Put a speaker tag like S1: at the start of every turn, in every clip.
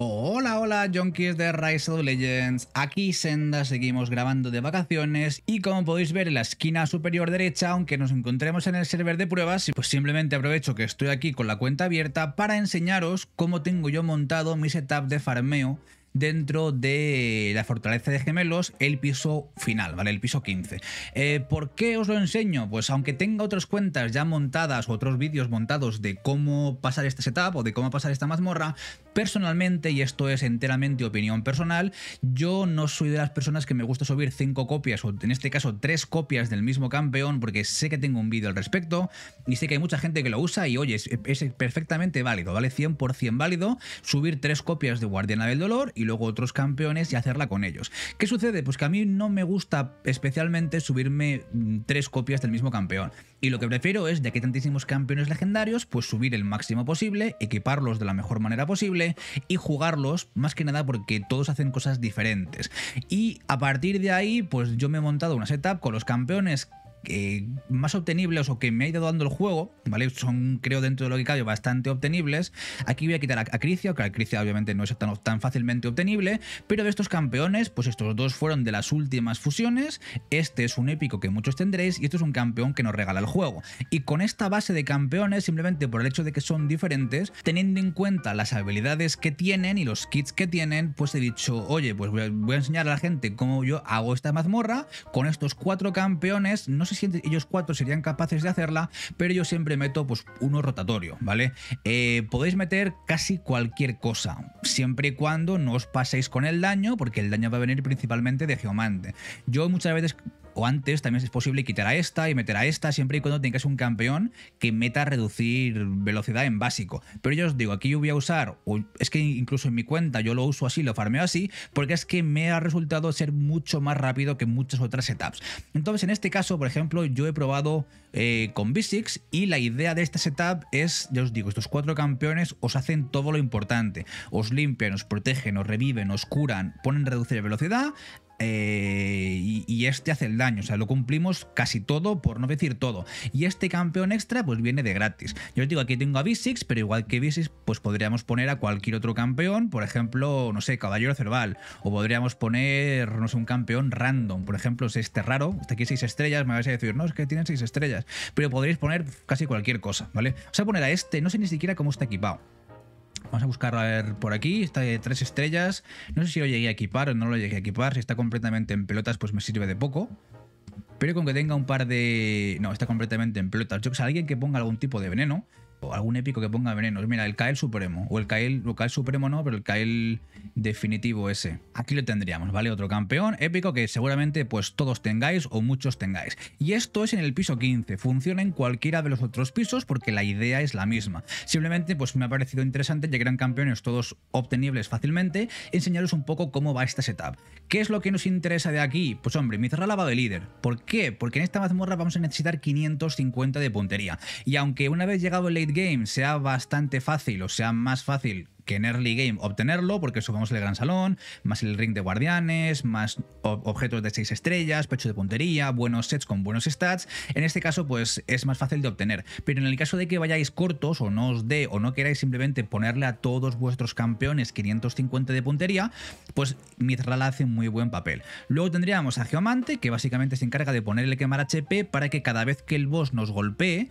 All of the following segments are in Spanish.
S1: Hola, hola, junkies de Rise of Legends. Aquí Senda, seguimos grabando de vacaciones y como podéis ver en la esquina superior derecha, aunque nos encontremos en el server de pruebas, pues simplemente aprovecho que estoy aquí con la cuenta abierta para enseñaros cómo tengo yo montado mi setup de farmeo dentro de la fortaleza de gemelos, el piso final, ¿vale? El piso 15. Eh, ¿Por qué os lo enseño? Pues aunque tenga otras cuentas ya montadas, otros vídeos montados de cómo pasar esta setup o de cómo pasar esta mazmorra, personalmente, y esto es enteramente opinión personal, yo no soy de las personas que me gusta subir 5 copias, o en este caso 3 copias del mismo campeón, porque sé que tengo un vídeo al respecto, y sé que hay mucha gente que lo usa, y oye, es, perfectamente válido, ¿vale? 100% válido subir 3 copias de Guardiana del Dolor y luego otros campeones y hacerla con ellos. ¿Qué sucede? Pues que a mí no me gusta especialmente subirme mm, tres copias del mismo campeón. Y lo que prefiero es, ya que hay tantísimos campeones legendarios, pues subir el máximo posible, equiparlos de la mejor manera posible y jugarlos, más que nada porque todos hacen cosas diferentes. Y a partir de ahí, pues yo me he montado una setup con los campeones más obtenibles o que me ha ido dando el juego, ¿vale? Son, creo, dentro de lo que cabe, bastante obtenibles. Aquí voy a quitar a Acricia, que Cricia obviamente no es tan, fácilmente obtenible, pero de estos campeones, pues estos dos fueron de las últimas fusiones. Este es un épico que muchos tendréis y esto es un campeón que nos regala el juego. Y con esta base de campeones, simplemente por el hecho de que son diferentes, teniendo en cuenta las habilidades que tienen y los kits que tienen, pues he dicho, oye, pues voy a, enseñar a la gente cómo yo hago esta mazmorra con estos cuatro campeones, no sé si ellos cuatro serían capaces de hacerla, pero yo siempre meto pues uno rotatorio, ¿vale? Eh, podéis meter casi cualquier cosa, siempre y cuando no os paséis con el daño, porque el daño va a venir principalmente de Geomante. Yo muchas veces o antes también es posible quitar a esta y meter a esta, siempre y cuando tengas un campeón que meta a reducir velocidad en básico. Pero yo os digo, aquí yo voy a usar, o es que incluso en mi cuenta yo lo uso así, lo farmeo así, porque es que me ha resultado ser mucho más rápido que muchas otras setups. Entonces, en este caso, por ejemplo, yo he probado eh, con V6 y la idea de esta setup es, ya os digo, estos cuatro campeones os hacen todo lo importante. Os limpian, os protegen, os reviven, os curan, ponen reducir velocidad eh, y, este hace el daño. O sea, lo cumplimos casi todo, por no decir todo. Y este campeón extra, pues viene de gratis. Yo os digo, aquí tengo a v pero igual que v pues podríamos poner a cualquier otro campeón, por ejemplo, no sé, Caballero Cerval. O podríamos poner, no sé, un campeón random. Por ejemplo, es este raro, está aquí seis estrellas, me vais a decir, no, es que tienen seis estrellas. Pero podréis poner casi cualquier cosa, ¿vale? O sea, poner a este, no sé ni siquiera cómo está equipado. Vamos a buscar a ver por aquí. Está de tres estrellas. No sé si lo llegué a equipar o no lo llegué a equipar. Si está completamente en pelotas, pues me sirve de poco. Pero con que tenga un par de... No, está completamente en pelotas. Yo que alguien que ponga algún tipo de veneno o algún épico que ponga venenos. Mira, el Kael Supremo. O el Kael, Supremo no, pero el Kael definitivo ese. Aquí lo tendríamos, ¿vale? Otro campeón épico que seguramente pues todos tengáis o muchos tengáis. Y esto es en el piso 15. Funciona en cualquiera de los otros pisos porque la idea es la misma. Simplemente pues me ha parecido interesante, ya que eran campeones todos obtenibles fácilmente, enseñaros un poco cómo va esta setup. ¿Qué es lo que nos interesa de aquí? Pues hombre, Mizrala va de líder. ¿Por qué? Porque en esta mazmorra vamos a necesitar 550 de puntería. Y aunque una vez llegado el late game sea bastante fácil o sea más fácil que en early game obtenerlo, porque subamos el gran salón, más el ring de guardianes, más objetos de 6 estrellas, pecho de puntería, buenos sets con buenos stats. En este caso, pues es más fácil de obtener. Pero en el caso de que vayáis cortos o no os dé o no queráis simplemente ponerle a todos vuestros campeones 550 de puntería, pues Mizral hace muy buen papel. Luego tendríamos a Geomante, que básicamente se encarga de ponerle quemar HP para que cada vez que el boss nos golpee,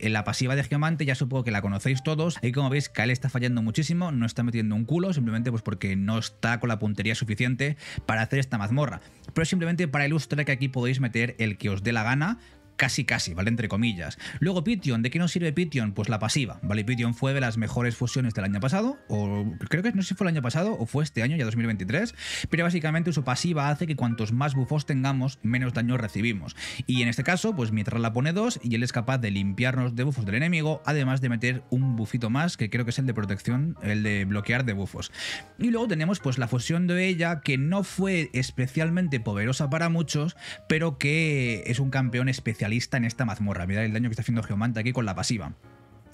S1: la pasiva de Geomante, ya supongo que la conocéis todos, y como veis, Kael está fallando muchísimo no está metiendo un culo simplemente pues porque no está con la puntería suficiente para hacer esta mazmorra. Pero simplemente para ilustrar que aquí podéis meter el que os dé la gana casi casi, ¿vale? Entre comillas. Luego Pition, ¿de qué nos sirve Pition? Pues la pasiva, ¿vale? Pition fue de las mejores fusiones del año pasado, o creo que no sé si fue el año pasado o fue este año, ya 2023, pero básicamente su pasiva hace que cuantos más bufos tengamos, menos daño recibimos. Y en este caso, pues mientras la pone dos y él es capaz de limpiarnos de bufos del enemigo, además de meter un bufito más, que creo que es el de protección, el de bloquear de bufos. Y luego tenemos pues la fusión de ella, que no fue especialmente poderosa para muchos, pero que es un campeón especial lista en esta mazmorra. Mirad el daño que está haciendo Geomanta aquí con la pasiva.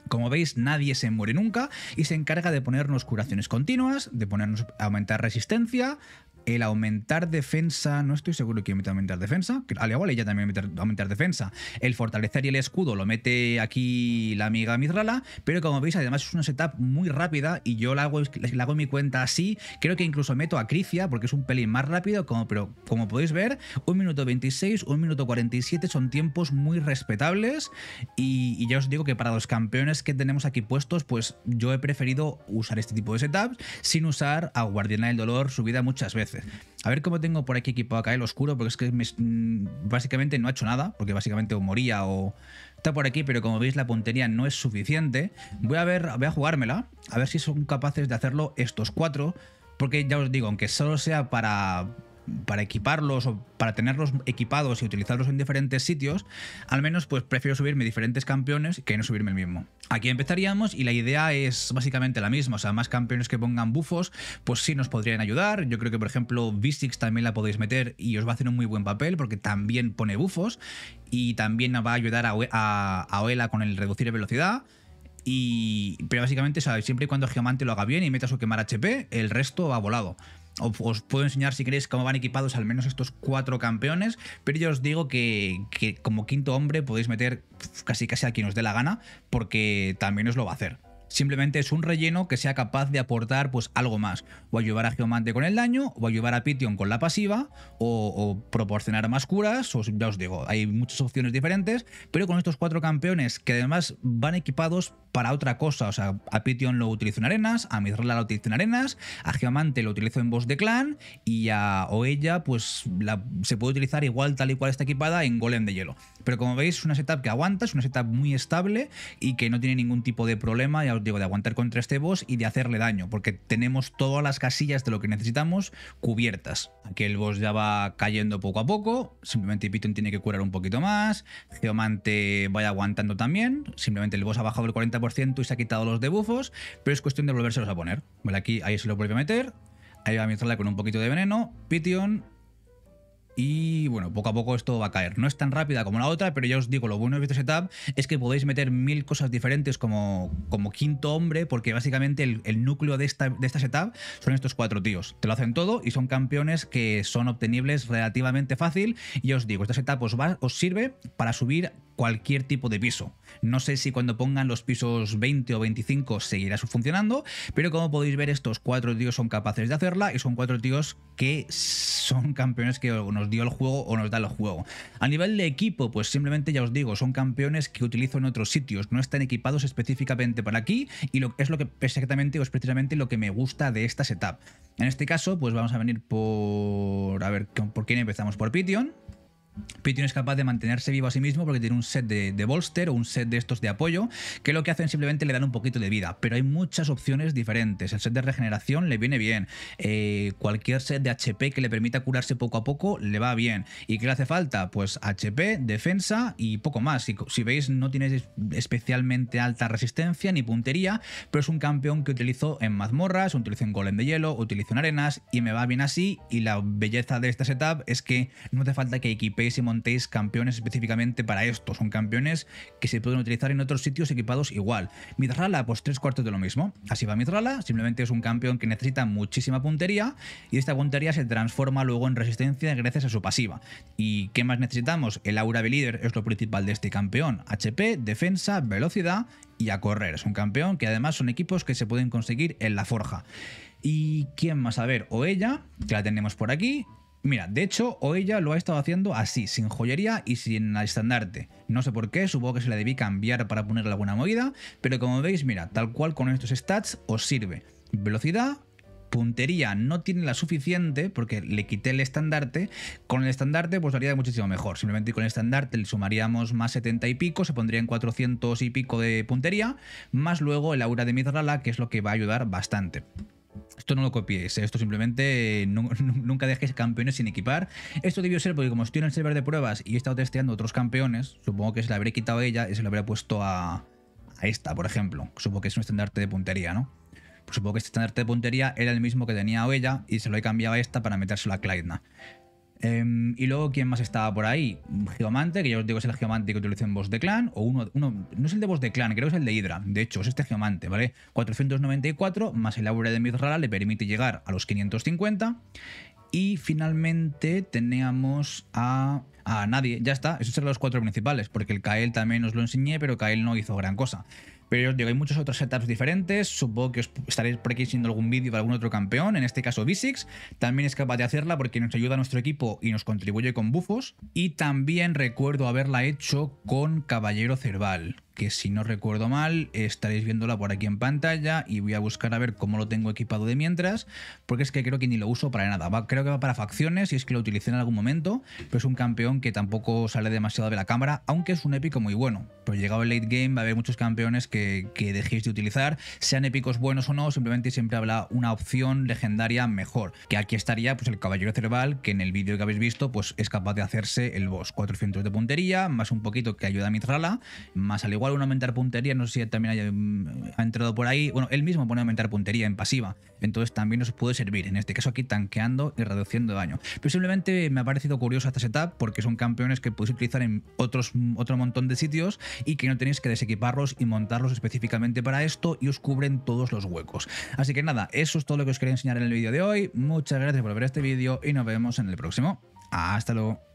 S1: Como veis, nadie se muere nunca y se encarga de ponernos curaciones continuas, de ponernos aumentar resistencia, el aumentar defensa, no estoy seguro que meta aumentar defensa, al igual ella también mete aumentar defensa, el fortalecer y el escudo lo mete aquí la amiga Mizrala, pero como veis además es una setup muy rápida y yo la hago, la hago en mi cuenta así, creo que incluso meto a Cricia porque es un pelín más rápido, pero como podéis ver, 1 minuto 26, 1 minuto 47 son tiempos muy respetables y, y ya os digo que para los campeones que tenemos aquí puestos, pues yo he preferido usar este tipo de setups sin usar a Guardiana del Dolor subida muchas veces. A ver cómo tengo por aquí equipado acá el oscuro, porque es que mm, básicamente no ha hecho nada, porque básicamente o moría o está por aquí, pero como veis la puntería no es suficiente. Voy a ver, voy a jugármela, a ver si son capaces de hacerlo estos cuatro, porque ya os digo, aunque solo sea para para equiparlos o para tenerlos equipados y utilizarlos en diferentes sitios, al menos pues prefiero subirme diferentes campeones que no subirme el mismo. Aquí empezaríamos y la idea es básicamente la misma, o sea, más campeones que pongan bufos, pues sí nos podrían ayudar. Yo creo que por ejemplo v también la podéis meter y os va a hacer un muy buen papel porque también pone bufos y también va a ayudar a, e, Oela con el reducir velocidad. Y, pero básicamente, sabes siempre y cuando el lo haga bien y meta su quemar HP, el resto va volado. Pues, os puedo enseñar si queréis cómo van equipados al menos estos cuatro campeones, pero yo os digo que, como quinto hombre podéis meter pues, casi casi a quien os dé la gana, porque también os lo va a hacer. Simplemente es un relleno que sea capaz de aportar pues algo más. O ayudar a Geomante con el daño, o ayudar a Pition con la pasiva, o, proporcionar más curas, o ya os digo, hay muchas opciones diferentes, pero con estos cuatro campeones que además van equipados para otra cosa, o sea, a Pition lo utilizo en arenas, a Mizrala lo utilizo en arenas, a Geomante lo utilizo en boss de clan y a Oella pues se puede utilizar igual tal y cual está equipada en golem de hielo. Pero como veis es una setup que aguanta, es una setup muy estable y que no tiene ningún tipo de problema, digo, de aguantar contra este boss y de hacerle daño, porque tenemos todas las casillas de lo que necesitamos cubiertas. Aquí el boss ya va cayendo poco a poco, simplemente Piton tiene que curar un poquito más, Geomante vaya aguantando también, simplemente el boss ha bajado el 40% y se ha quitado los debufos pero es cuestión de volvérselos a poner. Vale, aquí ahí se lo vuelve a meter, ahí va a meterla con un poquito de veneno, Piton y bueno, poco a poco esto va a caer. No es tan rápida como la otra, pero ya os digo, lo bueno de esta setup es que podéis meter mil cosas diferentes como, como quinto hombre, porque básicamente el, núcleo de esta, de esta setup son estos cuatro tíos. Te lo hacen todo y son campeones que son obtenibles relativamente fácil. Y os digo, esta setup os sirve para subir cualquier tipo de piso. No sé si cuando pongan los pisos 20 o 25 seguirá funcionando, pero como podéis ver estos cuatro tíos son capaces de hacerla y son cuatro tíos que son campeones que nos dio el juego o nos da el juego. A nivel de equipo, pues simplemente ya os digo, son campeones que utilizo en otros sitios, no están equipados específicamente para aquí y es lo que exactamente o es precisamente lo que me gusta de esta setup. En este caso, pues vamos a venir por... a ver, ¿por quién empezamos? Por Pition. Pition es capaz de mantenerse vivo a sí mismo porque tiene un set de, bolster o un set de estos de apoyo que lo que hacen simplemente le dan un poquito de vida, pero hay muchas opciones diferentes. El set de regeneración le viene bien, eh, cualquier set de HP que le permita curarse poco a poco le va bien. ¿Y qué le hace falta? Pues HP, defensa y poco más. Si, si veis no tiene especialmente alta resistencia ni puntería, pero es un campeón que utilizo en mazmorras, utilizo en golem de hielo, utilizo en arenas y me va bien así y la belleza de esta setup es que no hace falta que equipe y montéis campeones específicamente para esto. Son campeones que se pueden utilizar en otros sitios equipados igual. Mitrala pues tres cuartos de lo mismo. Así va mitrala. simplemente es un campeón que necesita muchísima puntería y esta puntería se transforma luego en resistencia gracias a su pasiva. ¿Y qué más necesitamos? El aura de líder es lo principal de este campeón. HP, defensa, velocidad y a correr. Es un campeón que además son equipos que se pueden conseguir en la forja. ¿Y quién más? A ver, o ella, que la tenemos por aquí, Mira, de hecho, ella lo ha estado haciendo así, sin joyería y sin estandarte. No sé por qué, supongo que se la debí cambiar para ponerle alguna movida, pero como veis, mira, tal cual con estos stats os sirve. Velocidad, puntería no tiene la suficiente porque le quité el estandarte, con el estandarte pues haría muchísimo mejor. Simplemente con el estandarte le sumaríamos más 70 y pico, se pondría en 400 y pico de puntería, más luego el aura de Mithrala, que es lo que va a ayudar bastante. Esto no lo copiéis, ¿eh? esto simplemente eh, nunca dejéis campeones sin equipar. Esto debió ser porque como estoy en el server de pruebas y he estado testeando otros campeones, supongo que se la habré quitado a ella y se la habría puesto a, esta, por ejemplo. Supongo que es un estandarte de puntería, ¿no? Pues supongo que este estandarte de puntería era el mismo que tenía ella y se lo he cambiado a esta para metérselo a Clyde. Em, y luego, ¿quién más estaba por ahí? Geomante, que ya os digo es el geomante que utiliza en voz de clan, o uno, no es el de voz de clan, creo que es el de Hydra, de hecho, es este geomante, ¿vale? 494 más el aura de Mizrara le permite llegar a los 550. Y finalmente teníamos a, a nadie, ya está, esos eran los cuatro principales, porque el Kael también os lo enseñé, pero Kael no hizo gran cosa. Pero os digo, hay muchos otros setups diferentes. Supongo que os estaréis siendo algún vídeo de algún otro campeón, en este caso Visix, También es capaz de hacerla porque nos ayuda a nuestro equipo y nos contribuye con bufos. Y también recuerdo haberla hecho con Caballero Cerval que si no recuerdo mal estaréis viéndola por aquí en pantalla y voy a buscar a ver cómo lo tengo equipado de mientras porque es que creo que ni lo uso para nada, creo que va para facciones y es que lo utilicé en algún momento pero es un campeón que tampoco sale demasiado de la cámara aunque es un épico muy bueno, pero llegado el late game va a haber muchos campeones que que, dejéis de utilizar, sean épicos buenos o no, simplemente siempre habrá una opción legendaria mejor, que aquí estaría pues el caballero cerval, que en el vídeo que habéis visto pues es capaz de hacerse el boss, 400 de puntería, más un poquito que ayuda a Mitrala, más al igual un aumentar puntería, no sé si también mm, ha entrado por ahí, bueno, él mismo pone aumentar puntería en pasiva, entonces también os puede servir, en este caso aquí tanqueando y reduciendo daño. Posiblemente me ha parecido curioso esta setup porque son campeones que podéis utilizar en otros, otro montón de sitios y que no tenéis que desequiparlos y montarlos específicamente para esto y os cubren todos los huecos. Así que nada, eso es todo lo que os quería enseñar en el vídeo de hoy. Muchas gracias por ver este vídeo y nos vemos en el próximo. Hasta luego.